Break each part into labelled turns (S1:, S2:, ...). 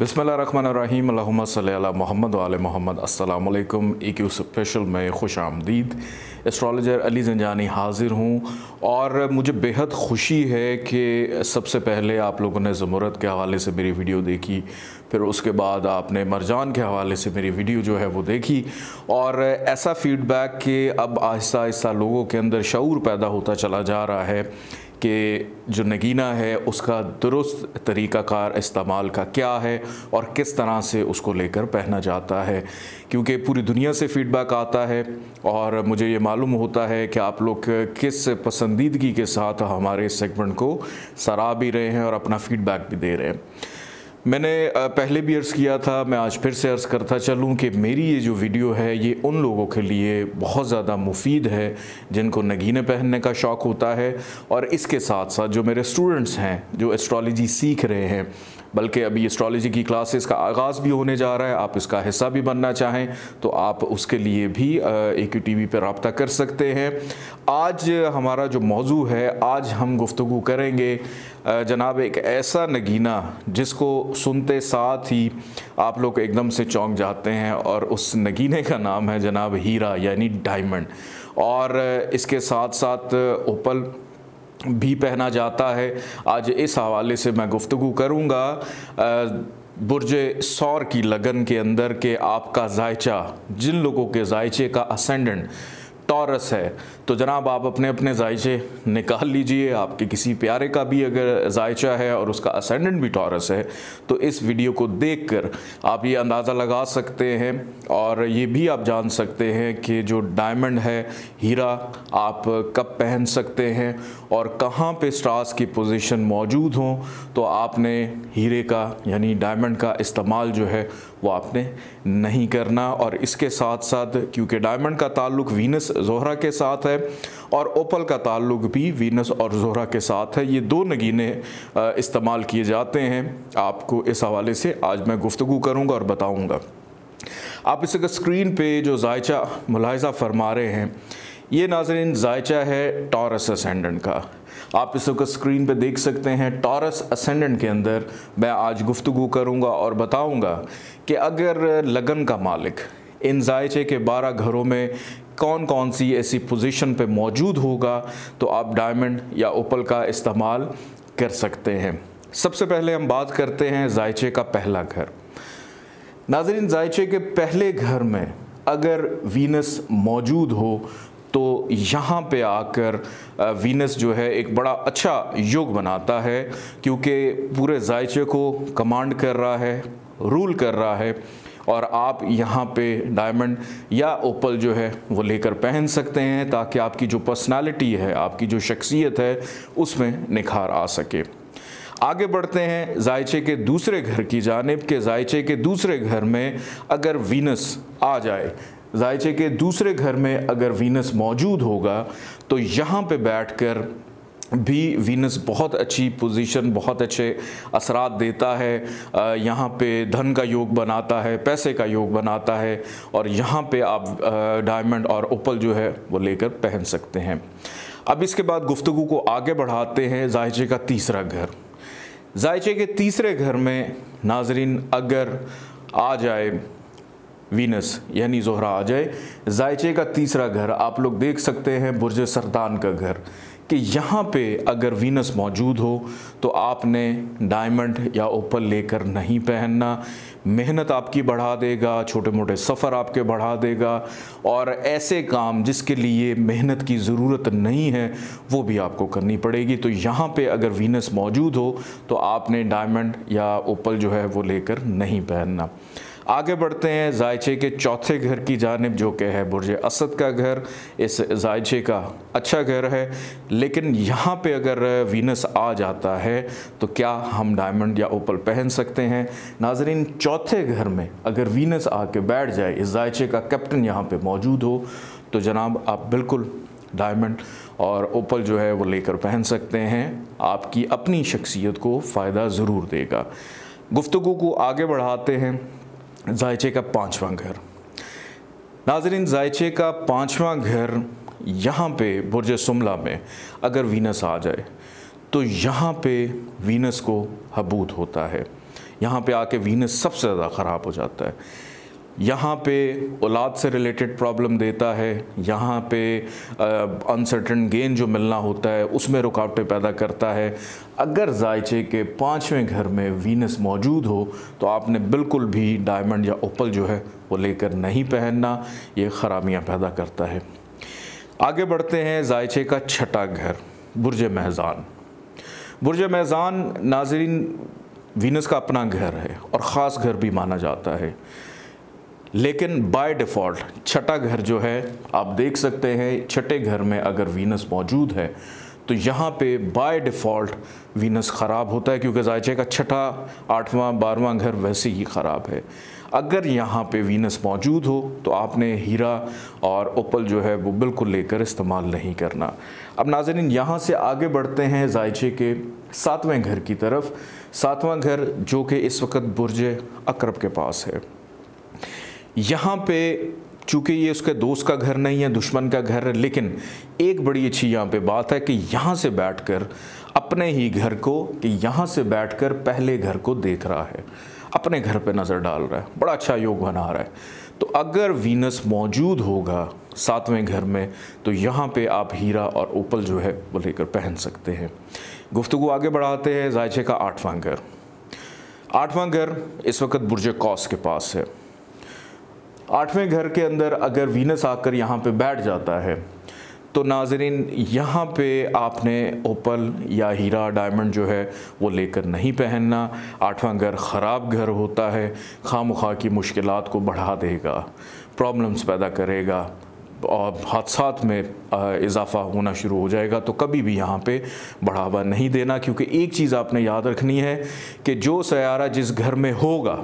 S1: بسم اللہ الرحمن الرحیم اللہم صلی اللہ محمد علیہ محمد السلام علیکم ایک کیو سپیشل میں خوش آمدید اسٹرالوجر علی زنجانی حاضر ہوں اور مجھے بہت خوشی ہے کہ سب سے پہلے آپ لوگوں نے زمورت کے حوالے سے میری ویڈیو دیکھی پھر اس کے بعد آپ نے مرجان کے حوالے سے میری ویڈیو جو ہے وہ دیکھی اور ایسا فیڈ بیک کہ اب آہستہ آہستہ لوگوں کے اندر شعور پیدا ہوتا چلا جا رہا ہے کہ جو نگینہ ہے اس کا درست طریقہ کار استعمال کا کیا ہے اور کس طرح سے اس کو لے کر پہنا جاتا ہے کیونکہ پوری دنیا سے فیڈ بیک آتا ہے اور مجھے یہ معلوم ہوتا ہے کہ آپ لوگ کس پسندیدگی کے ساتھ ہمارے سیگمنٹ کو سراہ بھی رہے ہیں اور اپنا فیڈ بیک بھی دے رہے ہیں میں نے پہلے بھی عرض کیا تھا میں آج پھر سے عرض کرتا چلوں کہ میری یہ جو ویڈیو ہے یہ ان لوگوں کے لیے بہت زیادہ مفید ہے جن کو نگینے پہننے کا شوق ہوتا ہے اور اس کے ساتھ ساتھ جو میرے اسٹوڈنٹس ہیں جو اسٹرالوجی سیکھ رہے ہیں بلکہ ابھی اسٹرالوجی کی کلاسز کا آغاز بھی ہونے جا رہا ہے آپ اس کا حصہ بھی بننا چاہیں تو آپ اس کے لیے بھی اے کیو ٹی وی پہ رابطہ کر سکتے ہیں آج ہمارا جو موضوع ہے آج ہم گفتگو کریں گے جناب ایک ایسا نگینہ جس کو سنتے ساتھ ہی آپ لوگ ایک دم سے چونک جاتے ہیں اور اس نگینے کا نام ہے جناب ہیرا یعنی ڈائمنڈ اور اس کے ساتھ ساتھ اوپل بھی پہنا جاتا ہے آج اس حوالے سے میں گفتگو کروں گا برج سور کی لگن کے اندر کہ آپ کا ذائچہ جن لوگوں کے ذائچے کا اسینڈنٹ ٹورس ہے تو جناب آپ اپنے اپنے ذائچے نکال لیجئے آپ کے کسی پیارے کا بھی اگر ذائچہ ہے اور اس کا اسینڈنٹ بھی ٹورس ہے تو اس ویڈیو کو دیکھ کر آپ یہ اندازہ لگا سکتے ہیں اور یہ بھی آپ جان سکتے ہیں کہ جو ڈائمنڈ ہے ہیرا آپ کب پہن سکتے ہیں اور کہاں پہ سٹارز کی پوزیشن موجود ہوں تو آپ نے ہیرے کا یعنی ڈائمنڈ کا استعمال جو ہے وہ آپ نے نہیں کرنا اور اس کے ساتھ ساتھ کیونکہ ڈائمنڈ کا تعلق وینس زہرہ کے ساتھ ہے اور اوپل کا تعلق بھی وینس اور زہرہ کے ساتھ ہے یہ دو نگینے استعمال کیے جاتے ہیں آپ کو اس حوالے سے آج میں گفتگو کروں گا اور بتاؤں گا آپ اس کا سکرین پہ جو ذائچہ ملاحظہ فرما رہے ہیں یہ ناظرین ذائچہ ہے ٹارس اسینڈنٹ کا آپ اس وقت سکرین پہ دیکھ سکتے ہیں ٹارس اسینڈنٹ کے اندر میں آج گفتگو کروں گا اور بتاؤں گا کہ اگر لگن کا مالک ان ذائچے کے بارہ گھروں میں کون کون سی ایسی پوزیشن پہ موجود ہوگا تو آپ ڈائمنڈ یا اوپل کا استعمال کر سکتے ہیں سب سے پہلے ہم بات کرتے ہیں زائچے کا پہلا گھر ناظرین زائچے کے پہلے گھر میں اگر وینس موجود ہو تو یہاں پہ آ کر وینس جو ہے ایک بڑا اچھا یوگ بناتا ہے کیونکہ پورے زائچے کو کمانڈ کر رہا ہے رول کر رہا ہے اور آپ یہاں پہ ڈائمنڈ یا اوپل جو ہے وہ لے کر پہن سکتے ہیں تاکہ آپ کی جو پرسنالٹی ہے آپ کی جو شخصیت ہے اس میں نکھار آ سکے آگے بڑھتے ہیں زائچے کے دوسرے گھر کی جانب کہ زائچے کے دوسرے گھر میں اگر وینس آ جائے زائچے کے دوسرے گھر میں اگر وینس موجود ہوگا تو یہاں پہ بیٹھ کر بھی وینس بہت اچھی پوزیشن بہت اچھے اثرات دیتا ہے یہاں پہ دھن کا یوگ بناتا ہے پیسے کا یوگ بناتا ہے اور یہاں پہ آپ ڈائمنڈ اور اوپل جو ہے وہ لے کر پہن سکتے ہیں اب اس کے بعد گفتگو کو آگے بڑھاتے ہیں ذائچے کا تیسرا گھر ذائچے کے تیسرے گھر میں ناظرین اگر آ جائے وینس یعنی زہرہ آ جائے ذائچے کا تیسرا گھر آپ لوگ دیکھ سکتے ہیں برج سرطان کا گھر کہ یہاں پہ اگر وینس موجود ہو تو آپ نے ڈائمنڈ یا اوپل لے کر نہیں پہننا محنت آپ کی بڑھا دے گا چھوٹے موٹے سفر آپ کے بڑھا دے گا اور ایسے کام جس کے لیے محنت کی ضرورت نہیں ہے وہ بھی آپ کو کرنی پڑے گی تو یہاں پہ اگر وینس موجود ہو تو آپ نے ڈائمنڈ یا اوپل جو ہے وہ لے کر نہیں پہننا آگے بڑھتے ہیں زائچے کے چوتھے گھر کی جانب جو کہ ہے برج اسد کا گھر اس زائچے کا اچھا گھر ہے لیکن یہاں پہ اگر وینس آ جاتا ہے تو کیا ہم ڈائمنڈ یا اوپل پہن سکتے ہیں ناظرین چوتھے گھر میں اگر وینس آ کے بیٹھ جائے اس زائچے کا کیپٹن یہاں پہ موجود ہو تو جناب آپ بالکل ڈائمنڈ اور اوپل جو ہے وہ لے کر پہن سکتے ہیں آپ کی اپنی شخصیت کو فائدہ ضرور دے گا گفتگو کو آگے بڑھاتے ہیں ذائچے کا پانچواں گھر ناظرین ذائچے کا پانچواں گھر یہاں پہ برج سملہ میں اگر وینس آ جائے تو یہاں پہ وینس کو حبود ہوتا ہے یہاں پہ آ کے وینس سب سے زیادہ خراب ہو جاتا ہے یہاں پہ اولاد سے ریلیٹڈ پرابلم دیتا ہے یہاں پہ انسرٹن گین جو ملنا ہوتا ہے اس میں رکاوٹیں پیدا کرتا ہے اگر زائچے کے پانچویں گھر میں وینس موجود ہو تو آپ نے بالکل بھی ڈائمنڈ یا اوپل جو ہے وہ لے کر نہیں پہننا یہ خرامیاں پیدا کرتا ہے آگے بڑھتے ہیں زائچے کا چھٹا گھر برج میزان برج میزان ناظرین وینس کا اپنا گھر ہے اور خاص گھر بھی مانا جاتا ہے لیکن بائی ڈیفالٹ چھٹا گھر جو ہے آپ دیکھ سکتے ہیں چھٹے گھر میں اگر وینس موجود ہے تو یہاں پہ بائی ڈیفالٹ وینس خراب ہوتا ہے کیونکہ زائچے کا چھٹا آٹھواں بارہواں گھر ویسے ہی خراب ہے اگر یہاں پہ وینس موجود ہو تو آپ نے ہیرا اور اوپل جو ہے وہ بالکل لے کر استعمال نہیں کرنا اب ناظرین یہاں سے آگے بڑھتے ہیں ذائچے کے ساتویں گھر کی طرف ساتواں گھر جو کہ اس وقت برج اقرب کے پاس ہے یہاں پہ چونکہ یہ اس کے دوست کا گھر نہیں ہے دشمن کا گھر ہے لیکن ایک بڑی اچھی یہاں پہ بات ہے کہ یہاں سے بیٹھ کر اپنے ہی گھر کو کہ یہاں سے بیٹھ کر پہلے گھر کو دیکھ رہا ہے اپنے گھر پہ نظر ڈال رہا ہے بڑا اچھا یوگ بنا رہا ہے تو اگر وینس موجود ہوگا ساتویں گھر میں تو یہاں پہ آپ ہیرا اور اوپل جو ہے وہ لے کر پہن سکتے ہیں گفتگو آگے بڑھاتے ہیں ذائچے کا آٹھواں گھر آٹھواں گھر اس وقت برج کوس کے پاس ہے آٹھویں گھر کے اندر اگر وینس آ کر یہاں پہ بیٹھ جاتا ہے تو ناظرین یہاں پہ آپ نے اوپل یا ہیرا ڈائمنڈ جو ہے وہ لے کر نہیں پہننا آٹھواں گھر خراب گھر ہوتا ہے خواہ کی مشکلات کو بڑھا دے گا پرابلمز پیدا کرے گا اور حادثات میں اضافہ ہونا شروع ہو جائے گا تو کبھی بھی یہاں پہ بڑھاوا نہیں دینا کیونکہ ایک چیز آپ نے یاد رکھنی ہے کہ جو سیارہ جس گھر میں ہوگا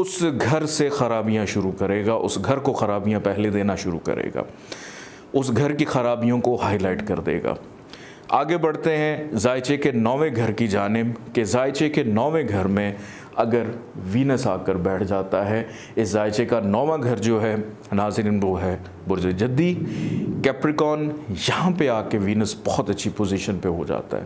S1: اس گھر سے خرابیاں شروع کرے گا اس گھر کو خرابیاں پہلے دینا شروع کرے گا اس گھر کی خرابیوں کو ہائی لائٹ کر دے گا آگے بڑھتے ہیں ذائچے کے نویں گھر کی جانب کہ ذائچے کے نویں گھر میں اگر وینس آ کر بیٹھ جاتا ہے اس ذائچے کا نومہ گھر جو ہے ناظرین وہ ہے برج جدی کیپریکون یہاں پہ آ کے وینس بہت اچھی پوزیشن پہ ہو جاتا ہے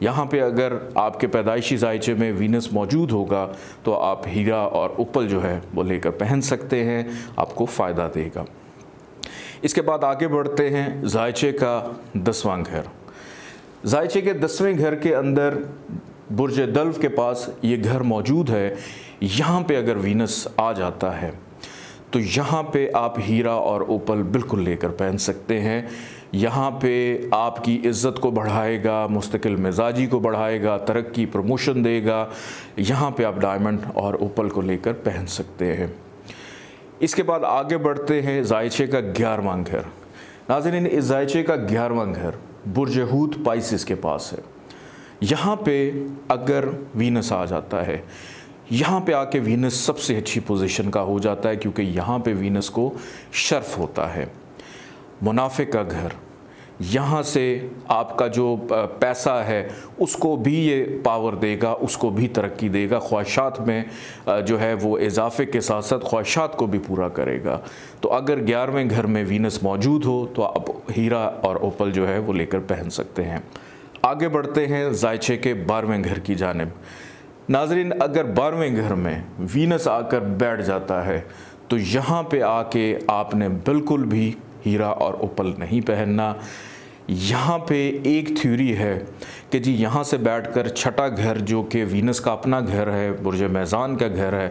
S1: یہاں پہ اگر آپ کے پیدائشی ذائچے میں وینس موجود ہوگا تو آپ ہیرا اور اپل جو ہے وہ لے کر پہن سکتے ہیں آپ کو فائدہ دے گا اس کے بعد آگے بڑھتے ہیں ذائچے کا دسواں گھر ذائچے کے دسویں گھر کے اندر برج دلو کے پاس یہ گھر موجود ہے یہاں پہ اگر وینس آ جاتا ہے تو یہاں پہ آپ ہیرا اور اوپل بالکل لے کر پہن سکتے ہیں یہاں پہ آپ کی عزت کو بڑھائے گا مستقل مزاجی کو بڑھائے گا ترقی پروموشن دے گا یہاں پہ آپ ڈائمنڈ اور اوپل کو لے کر پہن سکتے ہیں اس کے بعد آگے بڑھتے ہیں زائچے کا گیارہواں گھر ناظرین اس زائچے کا گیارہواں گھر برج ہود پائسس کے پاس ہے یہاں پہ اگر وینس آ جاتا ہے یہاں پہ آ کے وینس سب سے اچھی پوزیشن کا ہو جاتا ہے کیونکہ یہاں پہ وینس کو شرف ہوتا ہے منافع کا گھر یہاں سے آپ کا جو پیسہ ہے اس کو بھی یہ پاور دے گا اس کو بھی ترقی دے گا خواہشات میں جو ہے وہ اضافے کے ساتھ ساتھ خواہشات کو بھی پورا کرے گا تو اگر گیارہویں گھر میں وینس موجود ہو تو آپ ہیرا اور اوپل جو ہے وہ لے کر پہن سکتے ہیں آگے بڑھتے ہیں زائچے کے بارہویں گھر کی جانب ناظرین اگر بارہویں گھر میں وینس آ کر بیٹھ جاتا ہے تو یہاں پہ آ کے آپ نے بالکل بھی ہیرا اور اوپل نہیں پہننا یہاں پہ ایک تھیوری ہے کہ جی یہاں سے بیٹھ کر چھٹا گھر جو کہ وینس کا اپنا گھر ہے برج میزان کا گھر ہے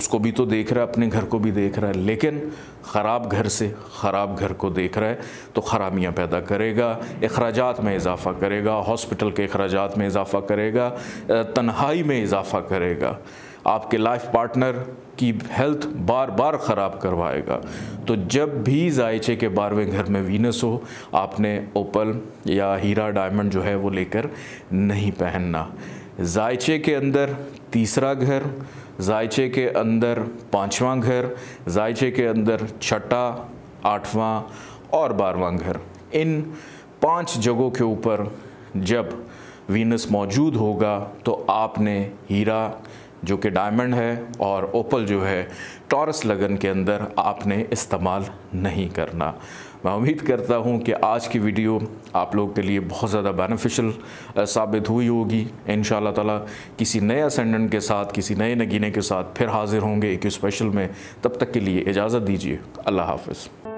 S1: اس کو بھی تو دیکھ رہا ہے اپنے گھر کو بھی دیکھ رہا ہے لیکن خراب گھر سے خراب گھر کو دیکھ رہا ہے تو خرابیاں پیدا کرے گا اخراجات میں اضافہ کرے گا ہاسپٹل کے اخراجات میں اضافہ کرے گا تنہائی میں اضافہ کرے گا آپ کے لائف پارٹنر کی ہیلتھ بار بار خراب کروائے گا تو جب بھی ذائچے کے بارویں گھر میں وینس ہو آپ نے اوپل یا ہیرا ڈائمنڈ جو ہے وہ لے کر نہیں پہننا زائچے کے اندر تیسرا گھر زائچے کے اندر پانچواں گھر ذائچے کے اندر چھٹا آٹھواں اور بارواں گھر ان پانچ جگہوں کے اوپر جب وینس موجود ہوگا تو آپ نے ہیرا جو کہ ڈائمنڈ ہے اور اوپل جو ہے ٹورس لگن کے اندر آپ نے استعمال نہیں کرنا میں امید کرتا ہوں کہ آج کی ویڈیو آپ لوگ کے لیے بہت زیادہ بینیفیشل ثابت ہوئی ہوگی ان شاء اللہ تعالیٰ کسی نئے اسینڈنٹ کے ساتھ کسی نئے نگینے کے ساتھ پھر حاضر ہوں گے ایک اسپیشل میں تب تک کے لیے اجازت دیجیے اللہ حافظ